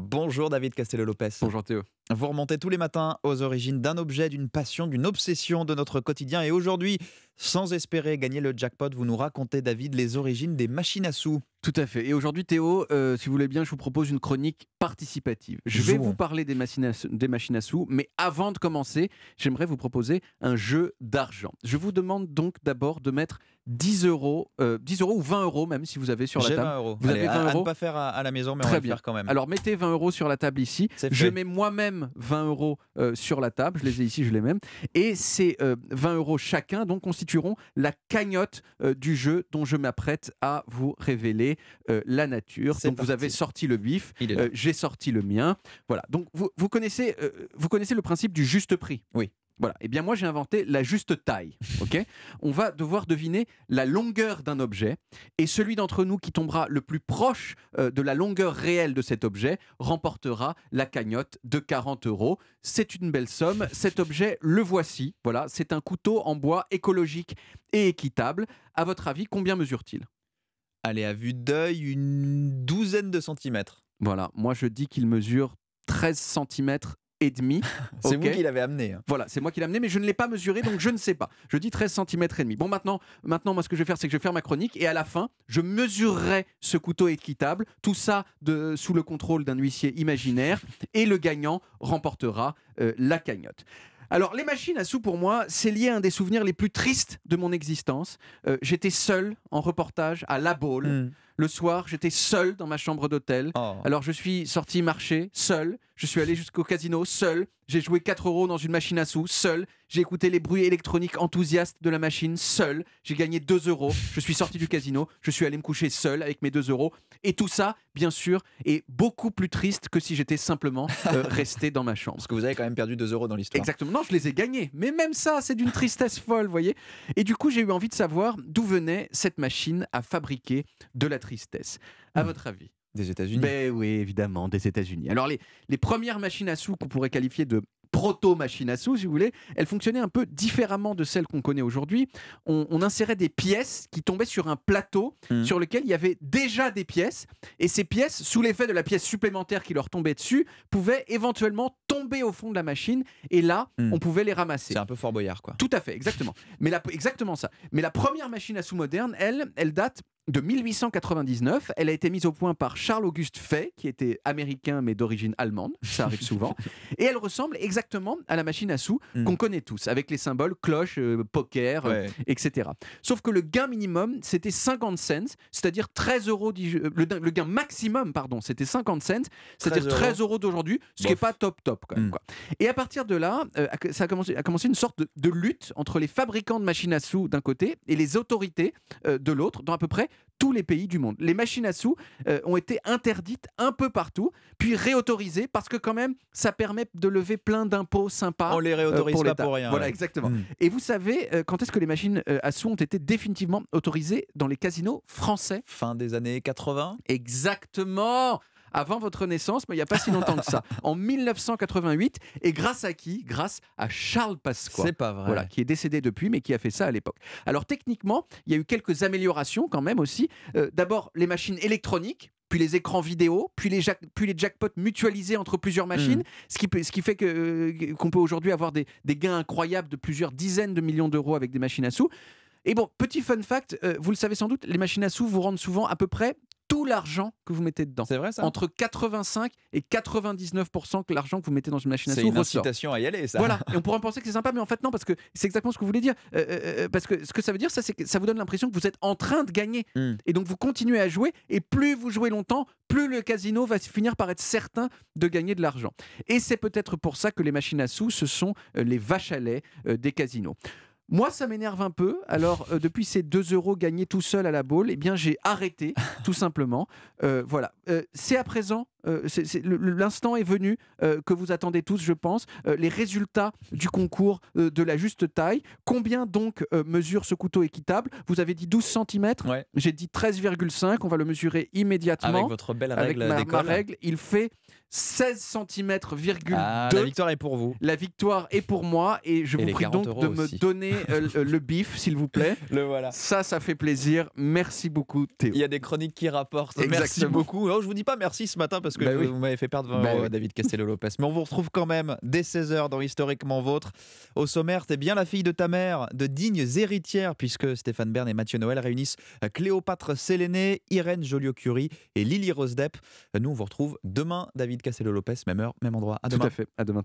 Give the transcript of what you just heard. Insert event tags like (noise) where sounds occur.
Bonjour David Castello-Lopez. Bonjour Théo. Vous remontez tous les matins aux origines d'un objet, d'une passion, d'une obsession de notre quotidien. Et aujourd'hui, sans espérer gagner le jackpot, vous nous racontez, David, les origines des machines à sous. Tout à fait. Et aujourd'hui, Théo, euh, si vous voulez bien, je vous propose une chronique participative. Je vais vous parler des machines, à, des machines à sous, mais avant de commencer, j'aimerais vous proposer un jeu d'argent. Je vous demande donc d'abord de mettre 10 euros, 10 euh, euros ou 20 euros même si vous avez sur la table. euros. Vous avez 20 euros. ne pas faire à, la maison, mais Très on va bien. faire quand même. Alors mettez 20 euros sur la table ici. Je mets moi-même 20 euros euh, sur la table. Je les ai ici, je les mets Et ces 20 euh, euros chacun donc constitueront la cagnotte euh, du jeu dont je m'apprête à vous révéler la nature. Donc vous avez sorti le bif, j'ai sorti le mien. Voilà. Donc vous, connaissez vous connaissez le principe du juste prix. Oui. Voilà. Eh bien, moi, j'ai inventé la juste taille. (laughs) Ok On va devoir deviner la longueur d'un objet et celui d'entre nous qui tombera le plus proche euh, de la longueur réelle de cet objet remportera la cagnotte de 40 euros. C'est une belle somme. Cet (laughs) objet, le voici. Voilà. C'est un couteau en bois écologique et équitable. À votre avis, combien mesure-t-il Allez, à vue d'œil, une douzaine de centimètres. Voilà. Moi, je dis qu'il mesure 13 centimètres et demi. (laughs) c'est moi vous qui l'avez amené. Hein. Voilà, c'est moi qui l'ai amené, mais je ne l'ai pas mesuré, donc je ne sais pas. Je dis 13 cm et demi. Bon, maintenant, maintenant, moi, ce que je vais faire, c'est que je vais faire ma chronique et à la fin, je mesurerai ce couteau équitable. Tout ça de, sous le contrôle d'un huissier imaginaire et le gagnant remportera euh, la cagnotte. Alors, les machines à sous, pour moi, c'est lié à un des souvenirs les plus tristes de mon existence. Euh, j'étais seul en reportage à La Baule. Hmm. Le soir, j'étais seul dans ma chambre d'hôtel. Oh. Alors je suis sorti marcher seul. Je suis allé jusqu'au casino seul. J'ai joué 4 euros dans une machine à sous seul. J'ai écouté les bruits électroniques enthousiastes de la machine seul. J'ai gagné 2 euros. Je suis sorti du casino. Je suis allé me coucher seul avec mes 2 euros. Et tout ça, bien sûr, est beaucoup plus triste que si j'étais simplement euh, (laughs) resté dans ma chambre. Parce que vous avez quand même perdu 2 euros dans l'histoire. Exactement. Non, je les ai gagnés. Mais même ça, c'est d'une tristesse folle, vous voyez. Et du coup, j'ai eu envie de savoir d'où venait cette machine à fabriquer de la tristesse tristesse. À hmm. votre avis Des États-Unis Ben oui, évidemment, des États-Unis. Alors, les, les premières machines à sous qu'on pourrait qualifier de proto machines à sous, si vous voulez, elles fonctionnaient un peu différemment de celles qu'on connaît aujourd'hui. On, insérait des pièces qui tombaient sur un plateau hmm. sur lequel il y avait déjà des pièces, et ces pièces, sous l'effet de la pièce supplémentaire qui leur tombait dessus, pouvaient éventuellement tomber au fond de la machine, et là, hmm. on pouvait les ramasser. C'est un peu Fort Boyard, quoi. Tout à fait, exactement. Mais la, exactement ça. Mais la première machine à sous moderne, elle, elle date de 1899. Elle a été mise au point par Charles-Auguste Fay, qui était américain mais d'origine allemande, ça arrive souvent. (laughs) Et elle ressemble exactement à la machine à sous hmm. qu'on connaît tous, avec les symboles cloche, euh, poker, euh, etc. Sauf que le gain minimum, c'était 50 cents, c'est-à-dire 13 euros. Euh, le, gain maximum, pardon, c'était 50 cents, c'est-à-dire 13, euros d'aujourd'hui, ce qui n'est pas top top. Quand même, hmm. Et à partir de là, ça a commencé, une sorte de, de, lutte entre les fabricants de machines à sous d'un côté et les autorités de l'autre, dans à peu près tous les pays du monde. Les machines à sous euh, ont été interdites un peu partout, puis réautorisées parce que quand même, ça permet de lever plein d'impôts sympas. On les euh, réautorise pour pas pour rien. Voilà, exactement. Hmm. Et vous savez euh, quand est-ce que les machines à sous ont été définitivement autorisées dans les casinos français Fin des années 80. Exactement avant votre naissance, mais il n'y a pas si longtemps que ça, (laughs) en 1988. Et grâce à qui Grâce à Charles Pasqua. C'est pas vrai. Voilà, qui est décédé depuis, mais qui a fait ça à l'époque. Alors techniquement, il y a eu quelques améliorations quand même aussi. Euh, d'abord, les machines électroniques puis les écrans vidéo, puis les, puis les jackpots mutualisés entre plusieurs machines, mm. ce, qui, ce qui fait euh, qu'on peut aujourd'hui avoir des, gains incroyables de plusieurs dizaines de millions d'euros avec des machines à sous. Et bon, petit fun fact, euh, vous le savez sans doute, les machines à sous vous rendent souvent à peu près tout l'argent que vous mettez dedans. C'est vrai ça Entre 85 et 99% que l'argent que vous mettez dans une machine à sous ressort. C'est une incitation à y aller ça. Voilà, (laughs) et on pourrait penser que c'est sympa mais en fait non parce que c'est exactement ce que vous voulez dire euh, euh, euh, parce que ce que ça veut dire ça c'est que ça vous donne l'impression que vous êtes en train de gagner hmm. et donc vous continuez à jouer et plus vous jouez longtemps, plus le casino va finir par être certain de gagner de l'argent. Et c'est peut-être pour ça que les machines à sous ce sont les vaches à lait des casinos. Moi, ça m'énerve un peu. Alors, euh, depuis ces 2 euros gagnés tout seul à la balle, eh bien, j'ai arrêté, tout simplement. Euh, voilà. Euh, c'est à présent euh, l'instant est venu euh, que vous attendez tous, je pense, euh, les résultats du concours de la juste taille. Combien donc mesure ce couteau équitable Vous avez dit 12 cm, j'ai dit 13,5, on va le mesurer immédiatement. Avec votre belle règle Avec ma, règle, il fait 16 cm. Ah, la victoire est pour vous. La victoire est pour moi et je vous prie donc de me donner le bif, s'il vous plaît. (laughs) Le voilà. Ça, ça fait plaisir. Merci beaucoup, Théo. Il y a des chroniques qui rapportent. Merci beaucoup. je vous dis pas merci ce matin parce parce que bah vous m'avez fait perdre bah David Castello-Lopez. Mais on vous retrouve quand même dès 16h dans Historiquement Vôtre. Au sommaire, es bien la fille de ta mère, de dignes héritières, puisque Stéphane Bern et Mathieu Noël réunissent Cléopâtre Séléné, Irène Joliot-Curie et Lily Rosdep. Nous, on vous retrouve demain, David Castello-Lopez, même heure, même endroit. À Tout à fait. À demain,